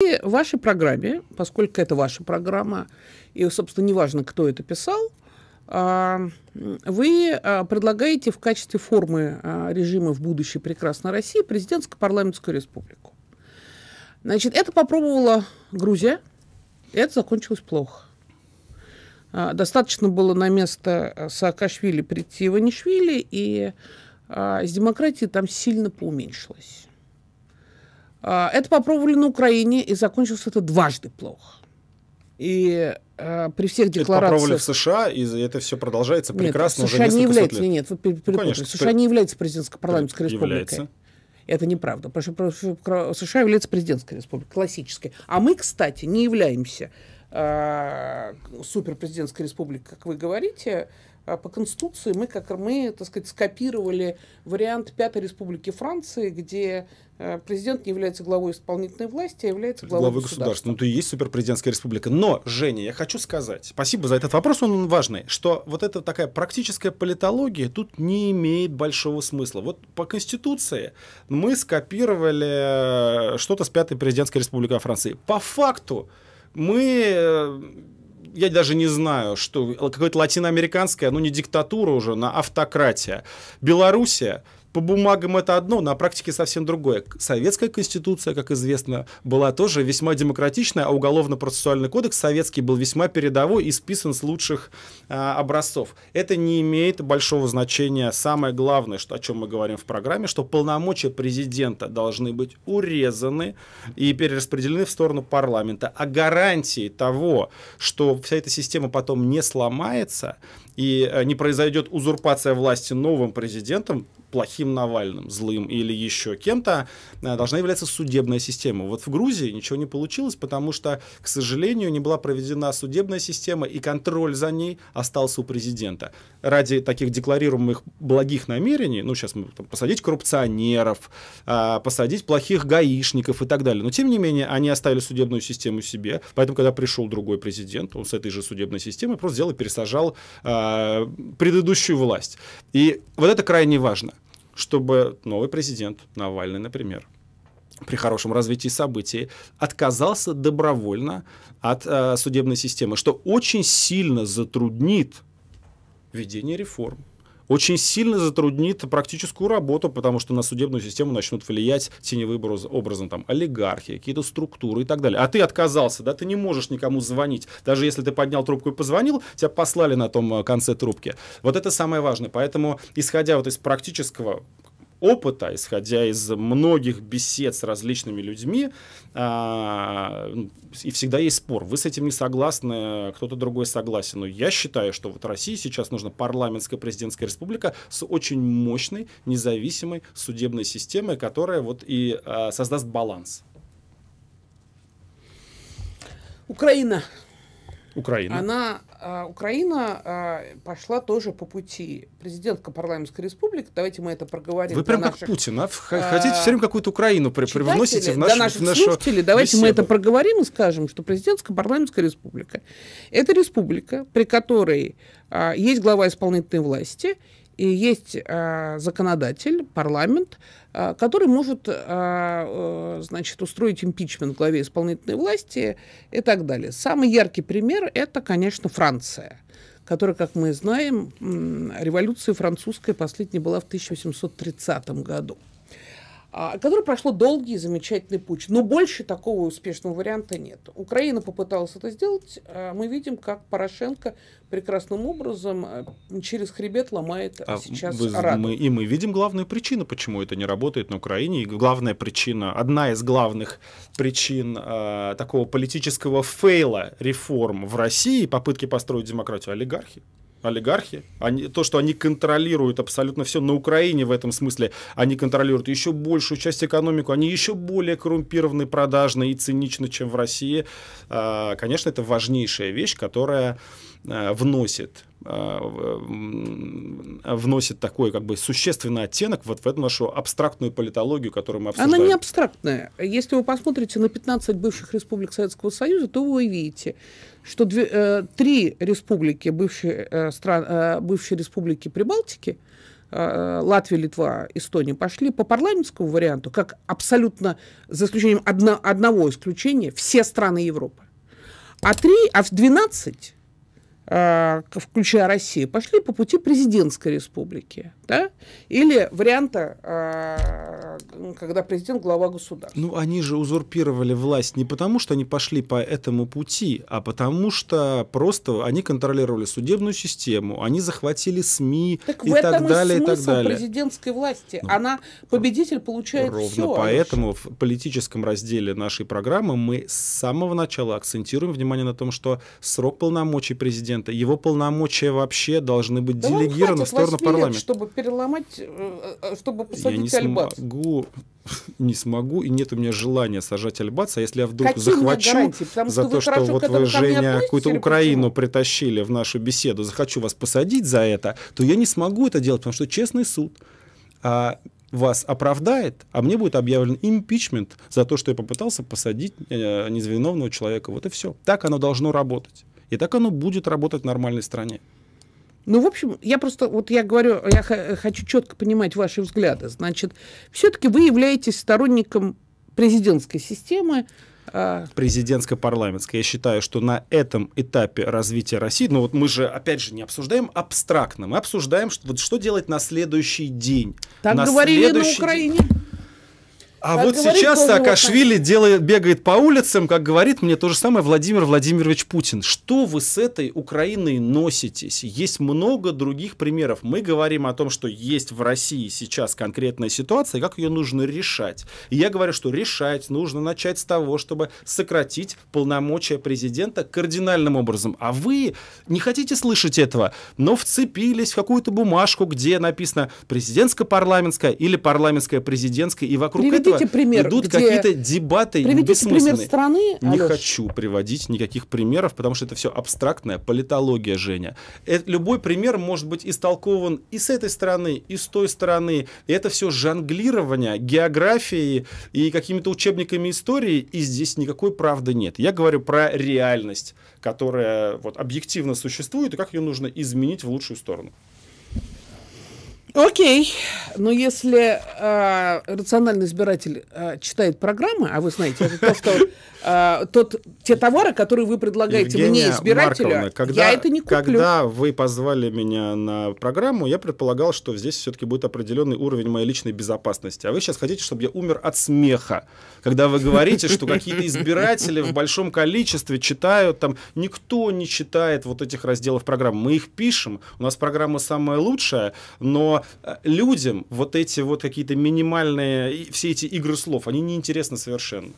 И в вашей программе, поскольку это ваша программа, и, собственно, неважно, кто это писал, а, вы а, предлагаете в качестве формы а, режима в будущей прекрасной России президентско-парламентскую республику. Значит, это попробовала Грузия, и это закончилось плохо. Достаточно было на место Саакашвили прийти Иванишвили, и с демократией там сильно поуменьшилось. А, это попробовали на Украине, и закончилось это дважды плохо. И э, при всех декларациях... Это попробовали в США, и это все продолжается прекрасно нет, США уже не является, лет. Нет, нет, вы ну, конечно, США при... не является президентской парламентской республикой. Является. Это неправда. Потому что США является президентской республикой, классической. А мы, кстати, не являемся э, суперпрезидентской республикой, как вы говорите, а, по Конституции мы, как мы, так сказать, скопировали вариант Пятой Республики Франции, где э, президент не является главой исполнительной власти, а является главой, главой государства. государства. Ну, то и есть суперпрезидентская республика. Но, Женя, я хочу сказать, спасибо за этот вопрос, он важный, что вот эта такая практическая политология тут не имеет большого смысла. Вот по Конституции мы скопировали э, что-то с Пятой президентской республики Франции. По факту мы э, я даже не знаю, что какое-то латиноамериканское, ну не диктатура уже, на автократия. Белоруссия – по бумагам это одно, на практике совсем другое. Советская конституция, как известно, была тоже весьма демократичная, а уголовно-процессуальный кодекс советский был весьма передовой и списан с лучших а, образцов. Это не имеет большого значения. Самое главное, что, о чем мы говорим в программе, что полномочия президента должны быть урезаны и перераспределены в сторону парламента. А гарантии того, что вся эта система потом не сломается и э, не произойдет узурпация власти новым президентом, плохим Навальным, злым или еще кем-то, э, должна являться судебная система. Вот в Грузии ничего не получилось, потому что, к сожалению, не была проведена судебная система, и контроль за ней остался у президента. Ради таких декларируемых благих намерений, ну, сейчас мы там, посадить коррупционеров, а, посадить плохих гаишников и так далее. Но, тем не менее, они оставили судебную систему себе, поэтому, когда пришел другой президент, он с этой же судебной системой просто взял и пересажал а, предыдущую власть. И вот это крайне важно чтобы новый президент Навальный, например, при хорошем развитии событий, отказался добровольно от э, судебной системы, что очень сильно затруднит введение реформ очень сильно затруднит практическую работу, потому что на судебную систему начнут влиять теневым образом там олигархи, какие-то структуры и так далее. А ты отказался, да, ты не можешь никому звонить. Даже если ты поднял трубку и позвонил, тебя послали на том э, конце трубки. Вот это самое важное. Поэтому, исходя вот из практического опыта, исходя из многих бесед с различными людьми, а, ну, и всегда есть спор. Вы с этим не согласны, кто-то другой согласен. Но я считаю, что вот России сейчас нужна парламентская президентская республика с очень мощной, независимой судебной системой, которая вот и а, создаст баланс. Украина. Украина. Она а, Украина а, пошла тоже по пути президентка парламентской республики. Давайте мы это проговорим. Вы прям наших, как Путин, а? а хотите все время какую-то Украину читатели, привносите в нашу, для наших в нашу слушателей. Давайте беседу. мы это проговорим и скажем, что президентская парламентская республика – это республика, при которой есть глава исполнительной власти и есть э, законодатель, парламент, э, который может э, значит, устроить импичмент главе исполнительной власти и так далее. Самый яркий пример – это, конечно, Франция которая, как мы знаем, революция французская последняя была в 1830 году. А, которое прошло долгий и замечательный путь. Но больше такого успешного варианта нет. Украина попыталась это сделать. А мы видим, как Порошенко прекрасным образом а, через хребет ломает а сейчас вы, мы, И мы видим главную причину, почему это не работает на Украине. И главная причина, одна из главных причин э, такого политического фейла реформ в России, попытки построить демократию, олигархи олигархи. Они, то, что они контролируют абсолютно все на Украине в этом смысле, они контролируют еще большую часть экономику, они еще более коррумпированы, продажны и циничны, чем в России. А, конечно, это важнейшая вещь, которая а, вносит Э, вносит такой как бы существенный оттенок вот в эту нашу абстрактную политологию, которую мы обсуждаем. Она не абстрактная. Если вы посмотрите на 15 бывших республик Советского Союза, то вы увидите, что две, э, три республики, бывшие, э, стран, э, бывшие республики Прибалтики, Латвия, Литва, Эстония пошли по парламентскому варианту, как абсолютно, за исключением одно, одного исключения, все страны Европы. А три, а в 12 Э, включая Россию, пошли по пути президентской республики да? Или варианта, а, когда президент глава государства. Ну, они же узурпировали власть не потому, что они пошли по этому пути, а потому что просто они контролировали судебную систему, они захватили СМИ так и так далее, и, и так далее. президентской власти. Ну, Она ну, победитель получает ровно все. Ровно поэтому в политическом разделе нашей программы мы с самого начала акцентируем внимание на том, что срок полномочий президента, его полномочия вообще должны быть да делегированы в сторону парламента. Лет, чтобы переломать, э, э, чтобы посадить я не альбац? Смогу, не смогу, и нет у меня желания сажать альбац, а если я вдруг Какие захвачу за то, что вот вы, Женя, какую-то Украину почему? притащили в нашу беседу, захочу вас посадить за это, то я не смогу это делать, потому что честный суд а, вас оправдает, а мне будет объявлен импичмент за то, что я попытался посадить э, незвиновного человека. Вот и все. Так оно должно работать. И так оно будет работать в нормальной стране. Ну, в общем, я просто, вот я говорю, я э, хочу четко понимать ваши взгляды. Значит, все-таки вы являетесь сторонником президентской системы, а президентско-парламентской. Я считаю, что на этом этапе развития России, ну вот мы же, опять же, не обсуждаем абстрактно, мы обсуждаем, что, вот, что делать на следующий день. Так на говорили на Украине. День. А вот сейчас Саакашвили делает, бегает по улицам, как говорит мне то же самое Владимир Владимирович Путин. Что вы с этой Украиной носитесь? Есть много других примеров. Мы говорим о том, что есть в России сейчас конкретная ситуация, как ее нужно решать. И я говорю, что решать нужно начать с того, чтобы сократить полномочия президента кардинальным образом. А вы не хотите слышать этого, но вцепились в какую-то бумажку, где написано президентско-парламентская или парламентская президентская и вокруг Приведите этого Приведите пример, идут какие-то дебаты бессмысленные. пример страны, а Не Алеш. хочу приводить никаких примеров, потому что это все абстрактная политология, Женя. Это, любой пример может быть истолкован и с этой стороны, и с той стороны. И это все жонглирование географией и какими-то учебниками истории, и здесь никакой правды нет. Я говорю про реальность, которая вот объективно существует, и как ее нужно изменить в лучшую сторону. Окей, но ну, если э, рациональный избиратель э, читает программы, а вы знаете, это то, что э, тот, те товары, которые вы предлагаете Евгения мне, избирателю, Марковна, когда, я это не куплю. Когда вы позвали меня на программу, я предполагал, что здесь все-таки будет определенный уровень моей личной безопасности. А вы сейчас хотите, чтобы я умер от смеха, когда вы говорите, что какие-то избиратели в большом количестве читают, там никто не читает вот этих разделов программ. Мы их пишем, у нас программа самая лучшая, но Э, людям вот эти вот какие-то минимальные, все эти игры слов, они неинтересны совершенно.